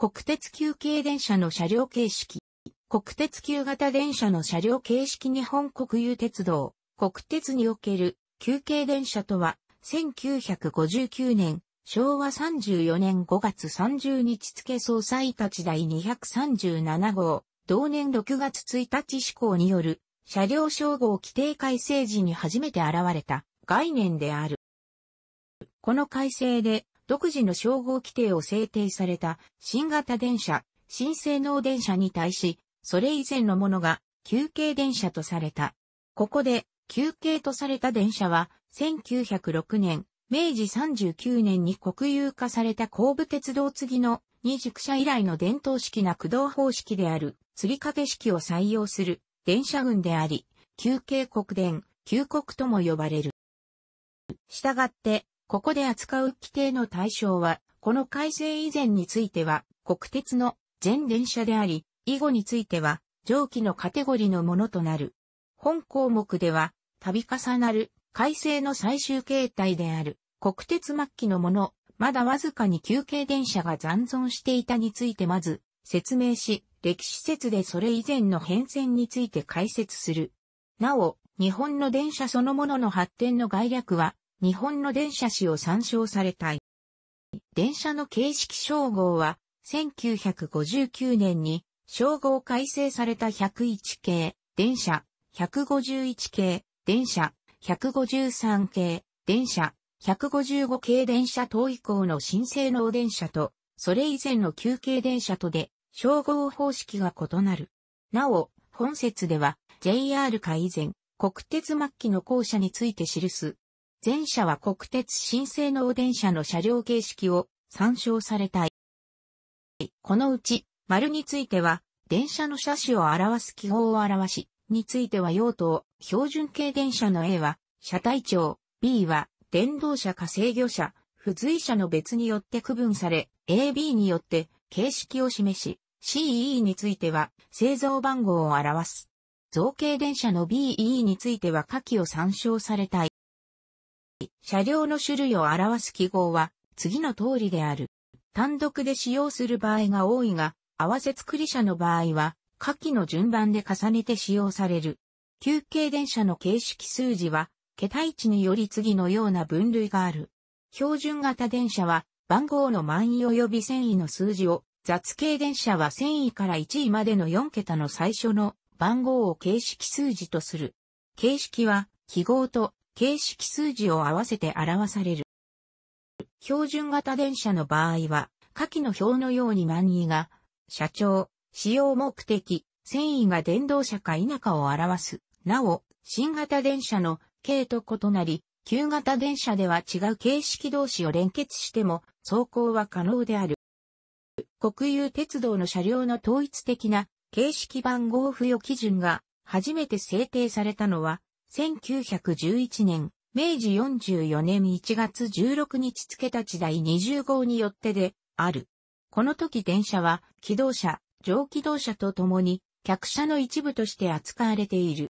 国鉄急系電車の車両形式。国鉄急型電車の車両形式日本国有鉄道、国鉄における、休憩電車とは、1959年、昭和34年5月30日付総裁立ち第237号、同年6月1日施行による、車両称号規定改正時に初めて現れた概念である。この改正で、独自の称号規定を制定された新型電車、新性能電車に対し、それ以前のものが休憩電車とされた。ここで休憩とされた電車は1906年、明治39年に国有化された神部鉄道次の二宿車以来の伝統式な駆動方式である、釣り掛け式を採用する電車群であり、休憩国電、休国とも呼ばれる。したがって、ここで扱う規定の対象は、この改正以前については、国鉄の全電車であり、以後については、上記のカテゴリのものとなる。本項目では、度重なる改正の最終形態である、国鉄末期のもの、まだわずかに休憩電車が残存していたについてまず、説明し、歴史説でそれ以前の変遷について解説する。なお、日本の電車そのものの発展の概略は、日本の電車史を参照されたい。電車の形式称号は、1959年に称号改正された101系、電車、151系、電車、153系、電車、155系電車等以降の新性能電車と、それ以前の休憩電車とで、称号方式が異なる。なお、本説では、JR 改善、国鉄末期の校舎について記す、前者は国鉄新生能電車の車両形式を参照されたい。このうち、丸については、電車の車種を表す記号を表し、については用途を、標準系電車の A は、車体長、B は、電動車か制御車、付随車の別によって区分され、AB によって、形式を示し、CE については、製造番号を表す。造形電車の BE については下記を参照されたい。車両の種類を表す記号は、次の通りである。単独で使用する場合が多いが、合わせ作り車の場合は、下記の順番で重ねて使用される。休憩電車の形式数字は、桁置により次のような分類がある。標準型電車は、番号の満位及び繊維の数字を、雑系電車は繊維から1位までの4桁の最初の番号を形式数字とする。形式は、記号と形式数字を合わせて表される。標準型電車の場合は、下記の表のように万位が、社長、使用目的、繊維が電動車か否かを表す。なお、新型電車の形と異なり、旧型電車では違う形式同士を連結しても、走行は可能である。国有鉄道の車両の統一的な形式番号付与基準が初めて制定されたのは1911年、明治44年1月16日付立第20号によってで、ある。この時電車は、機動車、上機動車とともに、客車の一部として扱われている。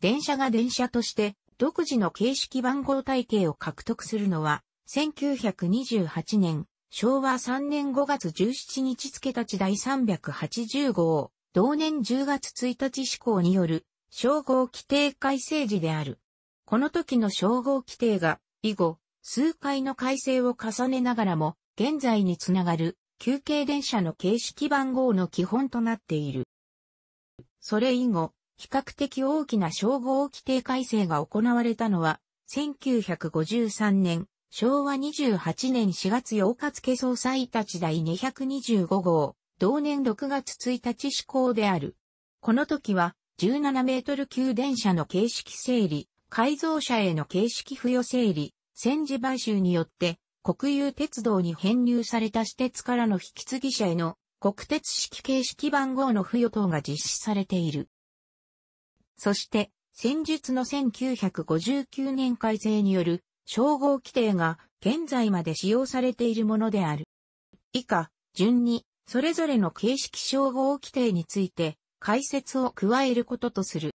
電車が電車として、独自の形式番号体系を獲得するのは、1928年、昭和3年5月17日付立第380号、同年10月1日施行による称号規定改正時である。この時の称号規定が、以後、数回の改正を重ねながらも、現在につながる、休憩電車の形式番号の基本となっている。それ以後、比較的大きな称号規定改正が行われたのは、1953年、昭和28年4月8日付総裁たち第225号、同年6月1日施行である。この時は、17メートル級電車の形式整理、改造車への形式付与整理、戦時買収によって、国有鉄道に編入された私鉄からの引き継ぎ車への国鉄式形式番号の付与等が実施されている。そして、先日の1959年改正による称号規定が現在まで使用されているものである。以下、順に、それぞれの形式称号規定について解説を加えることとする。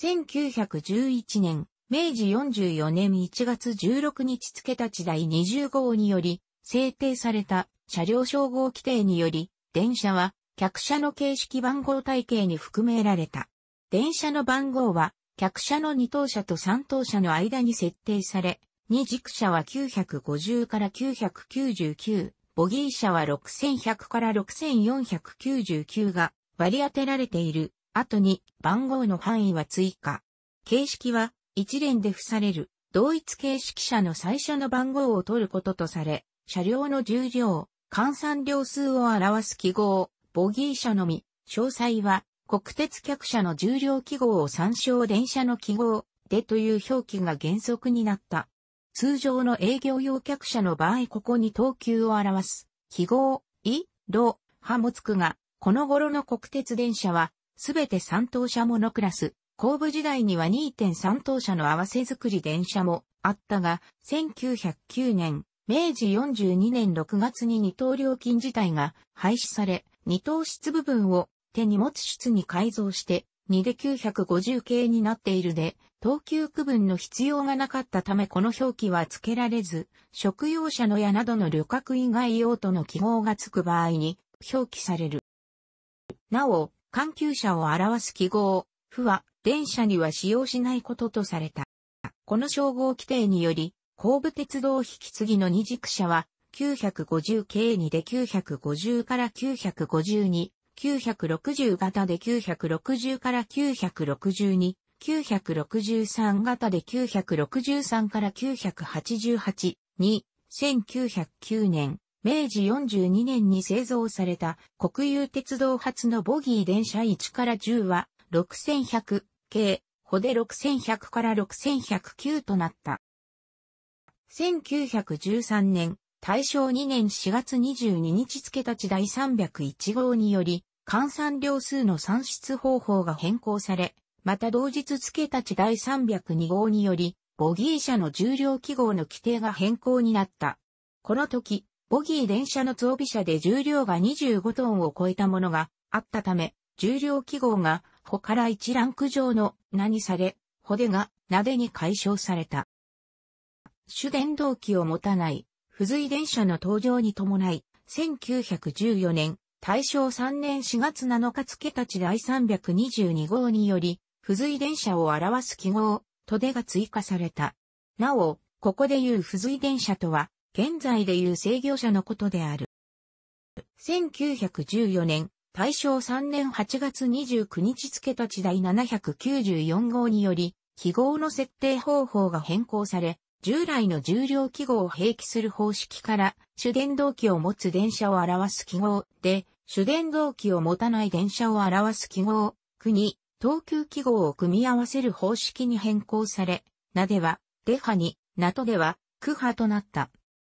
1911年、明治44年1月16日付立第20号により、制定された車両称号規定により、電車は客車の形式番号体系に含められた。電車の番号は、客車の2等車と3等車の間に設定され、2軸車は950から999、ボギー車は6100から6499が割り当てられている後に番号の範囲は追加。形式は一連で付される同一形式車の最初の番号を取ることとされ、車両の重量、換算量数を表す記号、ボギー車のみ、詳細は国鉄客車の重量記号を参照電車の記号でという表記が原則になった。通常の営業用客車の場合ここに等級を表す記号、い、ろ、はもつくがこの頃の国鉄電車は、すべて3等車モノクラス、後部時代には2.3等車の合わせ作り電車もあったが、1909年、明治42年6月に二等料金自体が廃止され、二等室部分を手荷物室に改造して、2で950系になっているで、等級区分の必要がなかったためこの表記は付けられず、食用車の矢などの旅客以外用途の記号が付く場合に表記される。なお、環球車を表す記号、負は、電車には使用しないこととされた。この称号規定により、後部鉄道引き継ぎの二軸車は、950系2で950から952、960型で960から962、963型で963から988に、1909年、明治42年に製造された国有鉄道発のボギー電車1から10は6100系、ほで6100から6109となった。1913年、大正2年4月22日付立ち第301号により、換算量数の算出方法が変更され、また同日付立ち第302号により、ボギー車の重量記号の規定が変更になった。この時、ボギー電車の装備車で重量が25トンを超えたものがあったため、重量記号がほから一ランク上の名にされ、ほでがなでに解消された。主電動機を持たない、付随電車の登場に伴い、1914年、大正3年4月7日付立ち第322号により、付随電車を表す記号、とでが追加された。なお、ここで言う付随電車とは、現在でいう制御者のことである。1914年、大正3年8月29日付た地第794号により、記号の設定方法が変更され、従来の重量記号を併記する方式から、主電動機を持つ電車を表す記号で、主電動機を持たない電車を表す記号、国、等級記号を組み合わせる方式に変更され、なでは、デハに、なとでは、区派となった。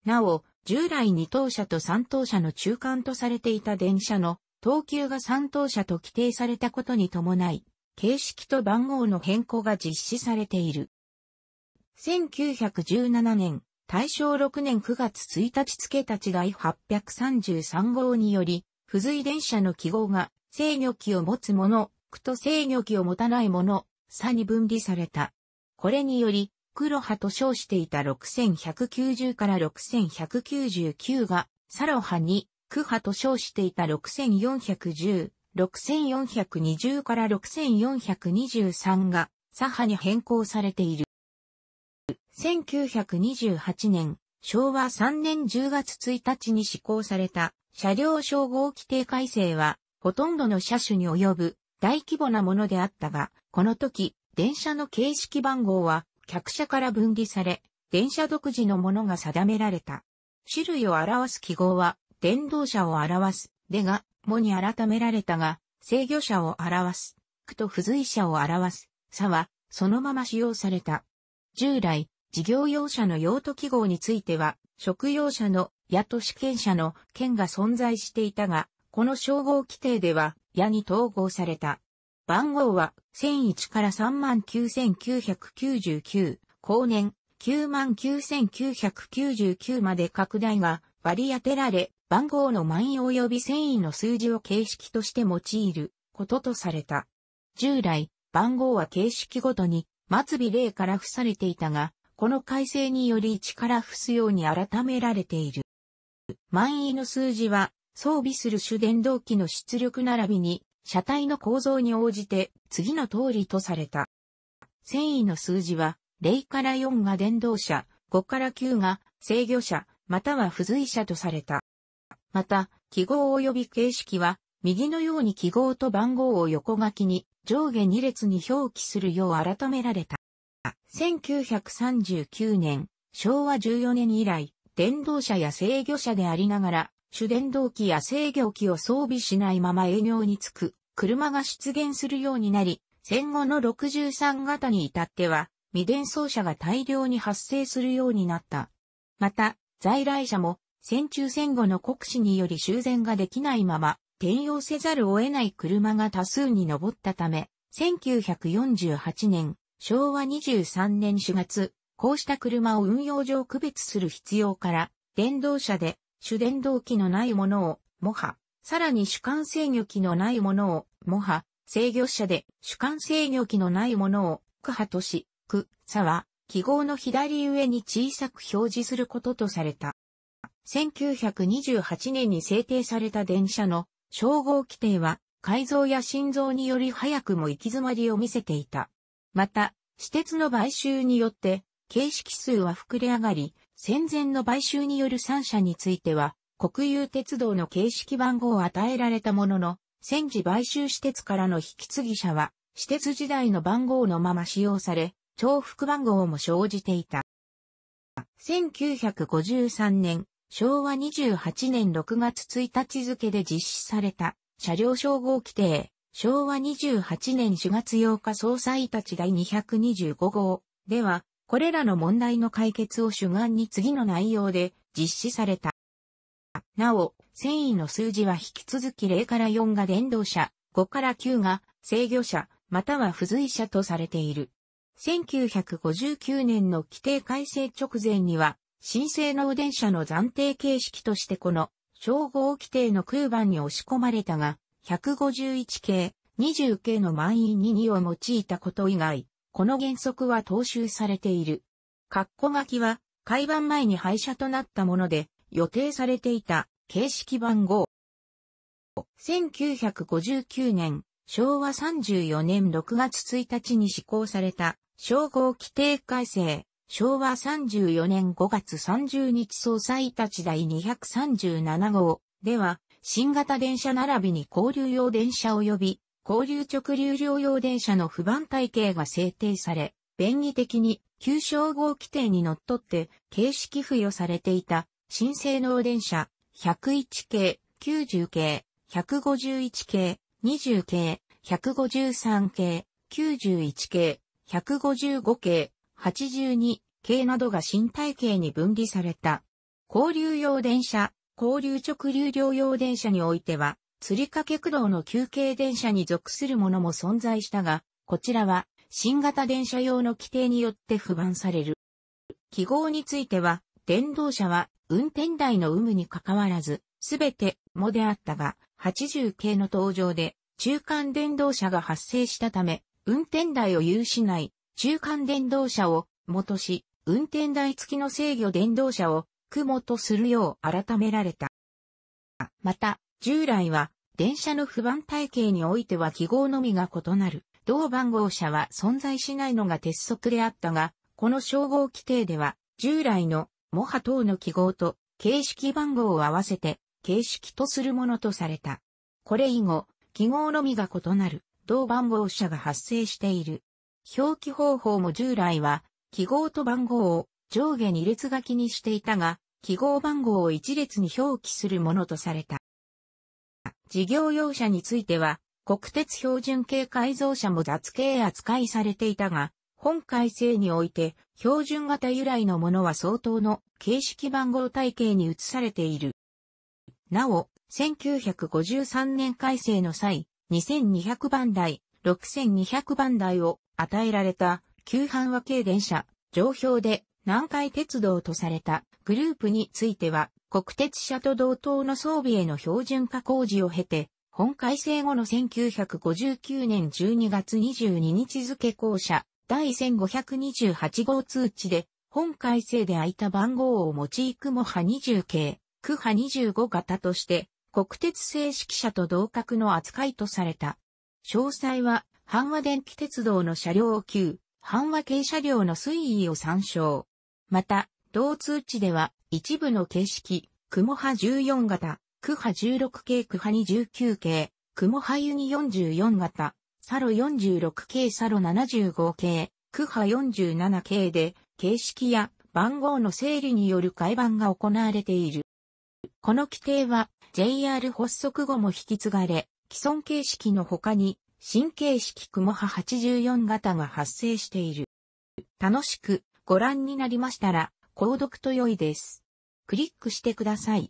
なお、従来2等車と3等車の中間とされていた電車の等級が3等車と規定されたことに伴い、形式と番号の変更が実施されている。1917年、大正6年9月1日付立ち第833号により、付随電車の記号が制御機を持つ者、区と制御機を持たない者、差に分離された。これにより、黒派と称していた6190から6199が、サロ派に、区派と称していた6410、6420から6423が、左派に変更されている。1928年、昭和3年10月1日に施行された車両称号規定改正は、ほとんどの車種に及ぶ大規模なものであったが、この時、電車の形式番号は客車から分離され、電車独自のものが定められた。種類を表す記号は、電動車を表す、でが、もに改められたが、制御車を表す、区と付随車を表す、さは、そのまま使用された。従来、事業用車の用途記号については、食用車の、やと試験車の、県が存在していたが、この称号規定では、やに統合された。番号は、1001から39,999、後年、99,999まで拡大が割り当てられ、番号の万葉及び繊維の数字を形式として用いることとされた。従来、番号は形式ごとに末尾例から付されていたが、この改正により一から付すように改められている。満位の数字は装備する主電動機の出力並びに車体の構造に応じて次の通りとされた。繊維の数字は0から4が電動車、5から9が制御車、または付随車とされた。また、記号及び形式は、右のように記号と番号を横書きに上下2列に表記するよう改められた。1939年、昭和14年以来、電動車や制御車でありながら、主電動機や制御機を装備しないまま営業に就く車が出現するようになり、戦後の63型に至っては、未伝送車が大量に発生するようになった。また、在来車も戦中戦後の国士により修繕ができないまま、転用せざるを得ない車が多数に上ったため、1948年、昭和23年4月、こうした車を運用上区別する必要から、電動車で主電動機のないものを、もは、さらに主管制御機のないものを、もは制御者で主管制御機のないものを、区派とし、区、差は、記号の左上に小さく表示することとされた。1928年に制定された電車の称号規定は改造や心臓により早くも行き詰まりを見せていた。また、私鉄の買収によって形式数は膨れ上がり、戦前の買収による3社については、国有鉄道の形式番号を与えられたものの、戦時買収私鉄からの引き継ぎ者は、私鉄時代の番号のまま使用され、重複番号も生じていた。1953年、昭和28年6月1日付で実施された車両称号規定、昭和28年4月8日総裁たち第225号では、これらの問題の解決を主眼に次の内容で実施された。なお、繊維の数字は引き続き0から4が電動車、5から9が制御車、または付随車とされている。1959年の規定改正直前には、新生の電車の暫定形式としてこの、称号規定の空番に押し込まれたが、151系、20系の満員2、2を用いたこと以外、この原則は踏襲されている。括弧書きは、改版前に廃車となったもので、予定されていた形式番号。1959年、昭和34年6月1日に施行された、称号規定改正、昭和34年5月30日総裁たち第237号では、新型電車並びに交流用電車及び交流直流両用電車の不番体系が制定され、便宜的に旧称号規定にのっとって形式付与されていた新性能電車101系、90系、151系、20系、153系、91系、155系、82系などが新体系に分離された。交流用電車、交流直流両用電車においては、釣り掛駆動の休憩電車に属するものも存在したが、こちらは新型電車用の規定によって不満される。記号については、電動車は運転台の有無に関わらず、すべてもであったが、80系の登場で中間電動車が発生したため、運転台を有しない中間電動車を元し、運転台付きの制御電動車を雲とするよう改められた。また、従来は電車の不番体系においては記号のみが異なる。同番号車は存在しないのが鉄則であったが、この称号規定では、従来の模波等の記号と形式番号を合わせて形式とするものとされた。これ以後、記号のみが異なる同番号車が発生している。表記方法も従来は、記号と番号を上下2列書きにしていたが、記号番号を1列に表記するものとされた。事業用車については、国鉄標準系改造車も雑系扱いされていたが、本改正において、標準型由来のものは相当の形式番号体系に移されている。なお、1953年改正の際、2200番台、6200番台を与えられた、旧阪和系電車、上標で南海鉄道とされたグループについては、国鉄車と同等の装備への標準化工事を経て、本改正後の1959年12月22日付校舎第1528号通知で、本改正で空いた番号を用いも波20系、区波25型として、国鉄正式車と同格の扱いとされた。詳細は、阪和電気鉄道の車両級、阪和軽車両の推移を参照。また、同通知では、一部の形式、雲波14型、ク波16系、ク波29系、雲波ユニ44型、サロ46系、サロ75系、ク波47系で、形式や番号の整理による改版が行われている。この規定は JR 発足後も引き継がれ、既存形式の他に新形式雲波84型が発生している。楽しくご覧になりましたら、購読と良いです。クリックしてください。